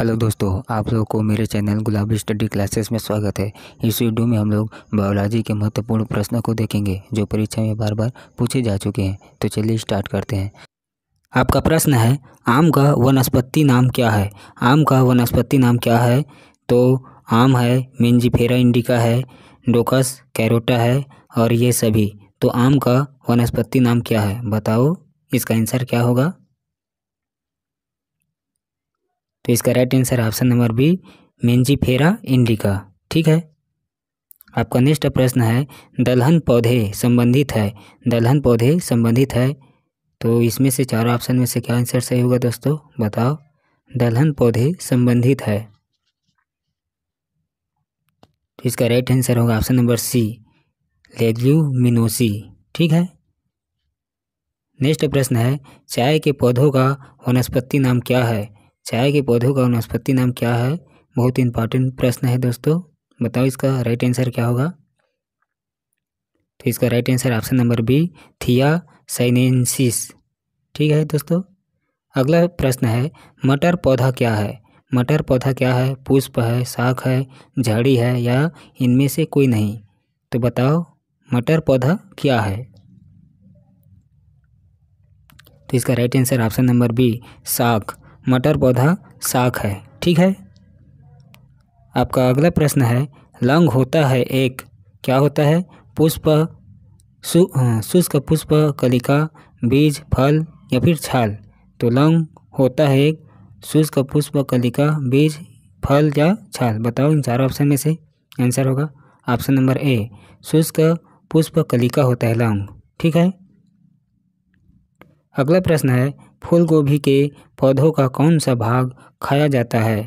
hello दोस्तों आप लोग को मेरे चैनल गुलाबी स्टडी क्लासेस में स्वागत है इस वीडियो में हम लोग बायोलॉजी के महत्वपूर्ण प्रश्नों को देखेंगे जो परीक्षा में बार बार पूछे जा चुके हैं तो चलिए स्टार्ट करते हैं आपका प्रश्न है आम का वनस्पति नाम क्या है आम का वनस्पति नाम क्या है तो आम है मेंजीफेरा इंडिका है डोकस कैरोटा है और ये सभी तो आम का वनस्पति नाम क्या है बताओ इसका आंसर क्या होगा तो इसका right answer option number B फेरा इंडिका ठीक है आपका नेक्स्ट प्रश्न है दलहन पौधे संबंधित है दलहन पौधे संबंधित है तो इसमें से चार ऑप्शन में से क्या आंसर सही होगा दोस्तों बताओ दलहन पौधे संबंधित है तो इसका राइट आंसर होगा ऑप्शन नंबर सी लेग्यूमिनोसी ठीक है नेक्स्ट प्रश्न है चाय के पौधों का वनस्पति नाम क्या है चाय के पौधों का वनस्पति नाम क्या है बहुत इंपॉर्टेंट प्रश्न है दोस्तों बताओ इसका राइट आंसर क्या होगा तो इसका right answer option number B thea sinensis ठीक है दोस्तों अगला प्रश्न है मटर पौधा क्या है मटर पौधा क्या है पुष्प है शाख है झाड़ी है या इनमें से कोई नहीं तो बताओ मटर पौधा क्या है तो इसका right answer option number B साख मटर पौधा साख है ठीक है आपका अगला प्रश्न है लंग होता है एक क्या होता है पुष्प सु, शुष्क पुष्प कलिका बीज फल या फिर छाल तो लंग होता है एक शुष्क पुष्प कलिका बीज फल या छाल बताओ इन चारों ऑप्शन में से आंसर होगा ऑप्शन नंबर ए शुष्क पुष्प कलिका होता है लंग ठीक है अगला प्रश्न है फूलगोभी के पौधों का कौन सा भाग खाया जाता है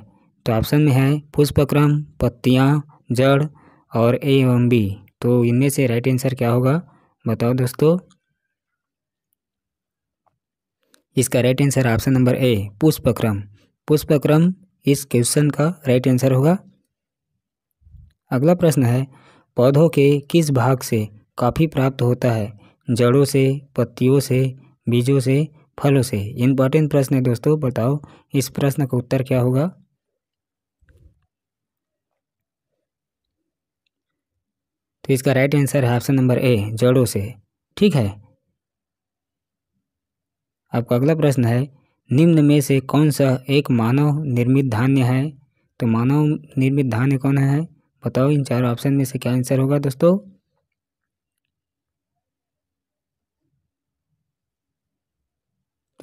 तो ऑप्शन में है पुष्पक्रम पत्तियाँ जड़ और ए एवं बी तो इनमें से राइट आंसर क्या होगा बताओ दोस्तों इसका right answer option number A पुष्पक्रम पुष्पक्रम इस क्वेश्चन का राइट आंसर होगा अगला प्रश्न है पौधों के किस भाग से काफ़ी प्राप्त होता है जड़ों से पत्तियों से बीजों से फलों से इम्पॉर्टेंट प्रश्न है दोस्तों बताओ इस प्रश्न का उत्तर क्या होगा तो इसका राइट आंसर है ऑप्शन नंबर ए जड़ों से ठीक है आपका अगला प्रश्न है निम्न में से कौन सा एक मानव निर्मित धान्य है तो मानव निर्मित धान्य कौन है बताओ इन चार ऑप्शन में से क्या आंसर होगा दोस्तों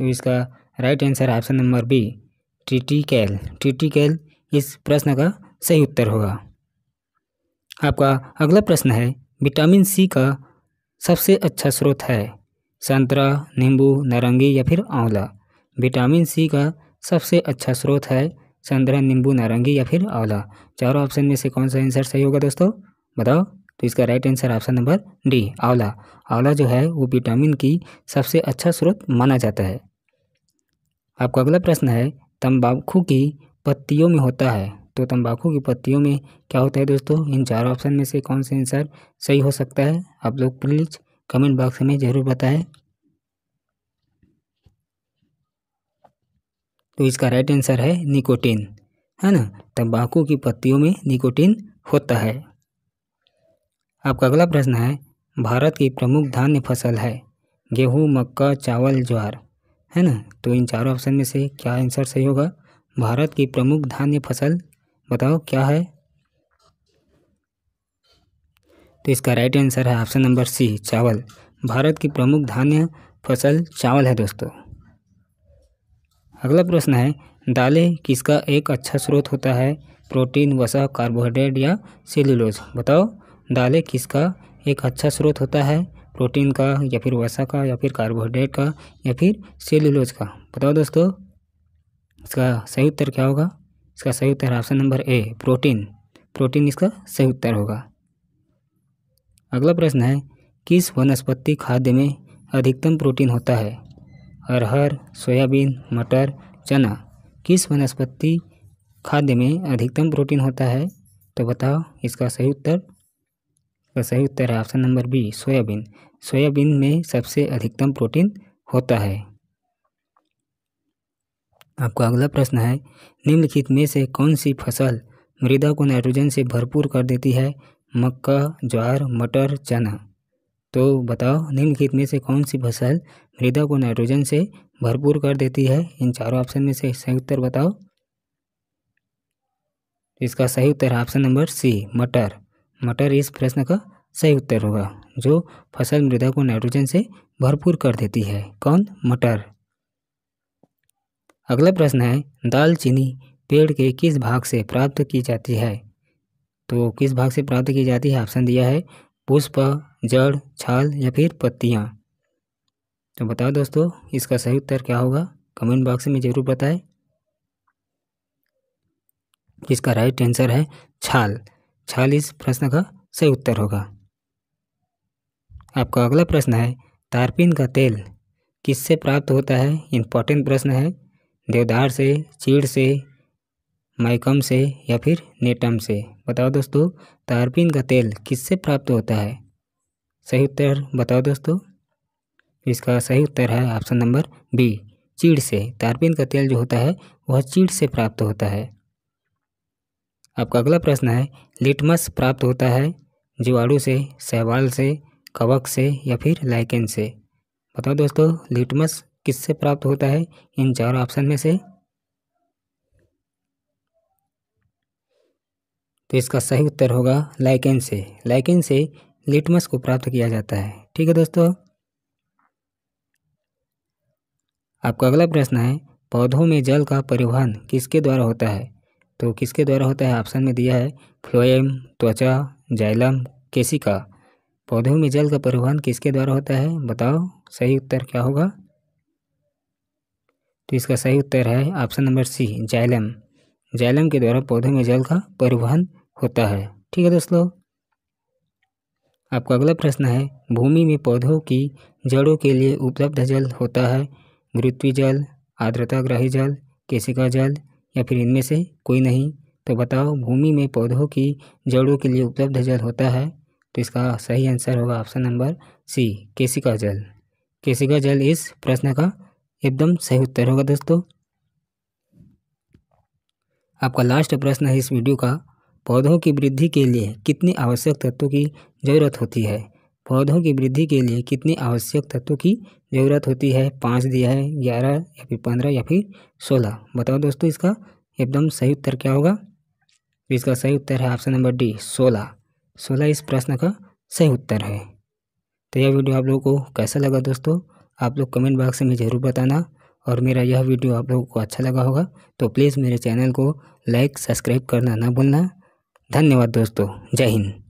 तो इसका right answer option number B triticale triticale इस प्रश्न का सही उत्तर होगा आपका अगला प्रश्न है विटामिन सी का सबसे अच्छा स्रोत है संतरा नींबू नारंगी या फिर आंवला विटामिन सी का सबसे अच्छा स्रोत है संतरा नींबू नारंगी या फिर आंवला चारों ऑप्शन में से कौन सा आंसर सही होगा दोस्तों बताओ तो इसका right answer option number D आंवला आंवला जो है वो विटामिन की सबसे अच्छा स्रोत माना जाता है आपका अगला प्रश्न है तंबाकू की पत्तियों में होता है तो तंबाकू की पत्तियों में क्या होता है दोस्तों इन चार ऑप्शन में से कौन सा आंसर सही हो सकता है आप लोग प्लीज कमेंट बॉक्स में ज़रूर बताएं तो इसका राइट आंसर है निकोटीन है ना तंबाकू की पत्तियों में निकोटीन होता है आपका अगला प्रश्न है भारत की प्रमुख धान्य फसल है गेहूँ मक्का चावल ज्वार है ना तो इन चारों ऑप्शन में से क्या आंसर सही होगा भारत की प्रमुख धान्य फसल बताओ क्या है तो इसका राइट आंसर है ऑप्शन नंबर सी चावल भारत की प्रमुख धान्य फसल चावल है दोस्तों अगला प्रश्न है दालें किसका एक अच्छा स्रोत होता है प्रोटीन वसा कार्बोहाइड्रेट या सेलुलोज बताओ दालें किसका एक अच्छा स्रोत होता है प्रोटीन का या फिर वसा का या फिर कार्बोहाइड्रेट का या फिर सेलुलोज का बताओ दोस्तों इसका सही उत्तर क्या होगा इसका सही उत्तर option number A protein protein इसका सही उत्तर होगा अगला प्रश्न है किस वनस्पति खाद्य में अधिकतम प्रोटीन होता है अरहर सोयाबीन मटर चना किस वनस्पति खाद्य में अधिकतम प्रोटीन होता है तो बताओ इसका सही उत्तर इसका सही उत्तर है option number B soybean soybean में सबसे अधिकतम प्रोटीन होता है आपका अगला प्रश्न है निम्नलिखित में से कौन सी फसल मृदा को नाइट्रोजन से भरपूर कर देती है मक्का ज्वार मटर चना तो बताओ निम्नलिखित में से कौन सी फसल मृदा को नाइट्रोजन से भरपूर कर देती है इन चारों ऑप्शन में से सही उत्तर बताओ इसका सही उत्तर ऑप्शन नंबर सी मटर मटर इस प्रश्न का सही उत्तर होगा जो फसल मृदा को नाइट्रोजन से भरपूर कर देती है कौन मटर अगला प्रश्न है दालचीनी पेड़ के किस भाग से प्राप्त की जाती है तो किस भाग से प्राप्त की जाती है ऑप्शन दिया है पुष्प जड़ छाल या फिर पत्तियाँ तो बताओ दोस्तों इसका सही उत्तर क्या होगा कमेंट बॉक्स में ज़रूर बताएं इसका राइट आंसर है छाल छियालीस प्रश्न का सही उत्तर होगा आपका अगला प्रश्न है तारपीन का तेल किससे प्राप्त होता है इम्पॉर्टेंट प्रश्न है देवदार से चीड़ से मैकम से या फिर नेटम से बताओ दोस्तों तारपीन का तेल किससे प्राप्त होता है सही उत्तर बताओ दोस्तों इसका सही उत्तर है ऑप्शन नंबर बी चीड़ से तारपीन का तेल जो होता है वह चीड़ से प्राप्त होता है आपका अगला प्रश्न है लिटमस प्राप्त होता है जीवाणु से सहवाल से कवक से या फिर लाइकेन से बताओ दोस्तों लिटमस किससे प्राप्त होता है इन चार ऑप्शन में से तो इसका सही उत्तर होगा लाइकेन से लाइकेन से लिटमस को प्राप्त किया जाता है ठीक है दोस्तों आपका अगला प्रश्न है पौधों में जल का परिवहन किसके द्वारा होता है तो किसके द्वारा होता है ऑप्शन में दिया है फ्लोएम त्वचा जाइलम केसिका पौधों में जल का परिवहन किसके द्वारा होता है बताओ सही उत्तर क्या होगा तो इसका सही उत्तर है option number C xylem xylem के द्वारा पौधों में जल का परिवहन होता है ठीक है दोस्तों आपका अगला प्रश्न है भूमि में पौधों की जड़ों के लिए उपलब्ध जल होता है गुरुत्वीय जल आर्द्रताग्राही जल केसिका जल या फिर इनमें से कोई नहीं तो बताओ भूमि में पौधों की जड़ों के लिए उपलब्ध जल होता है तो इसका सही आंसर होगा ऑप्शन नंबर सी केसिका जल केसिका जल इस प्रश्न का एकदम सही उत्तर होगा दोस्तों आपका लास्ट प्रश्न है इस वीडियो का पौधों की वृद्धि के लिए कितने आवश्यक तत्वों की जरूरत होती है पौधों की वृद्धि के लिए कितने आवश्यक तत्वों की ज़रूरत होती है पाँच दिया है ग्यारह या फिर पंद्रह या फिर सोलह बताओ दोस्तों इसका एकदम सही उत्तर क्या होगा तो इसका सही उत्तर है ऑप्शन नंबर डी सोलह सोलह इस प्रश्न का सही उत्तर है तो यह वीडियो आप लोगों को कैसा लगा दोस्तों आप लोग कमेंट बॉक्स में ज़रूर बताना और मेरा यह वीडियो आप लोगों को अच्छा लगा होगा तो प्लीज़ मेरे चैनल को लाइक सब्सक्राइब करना ना भूलना धन्यवाद दोस्तों जय हिंद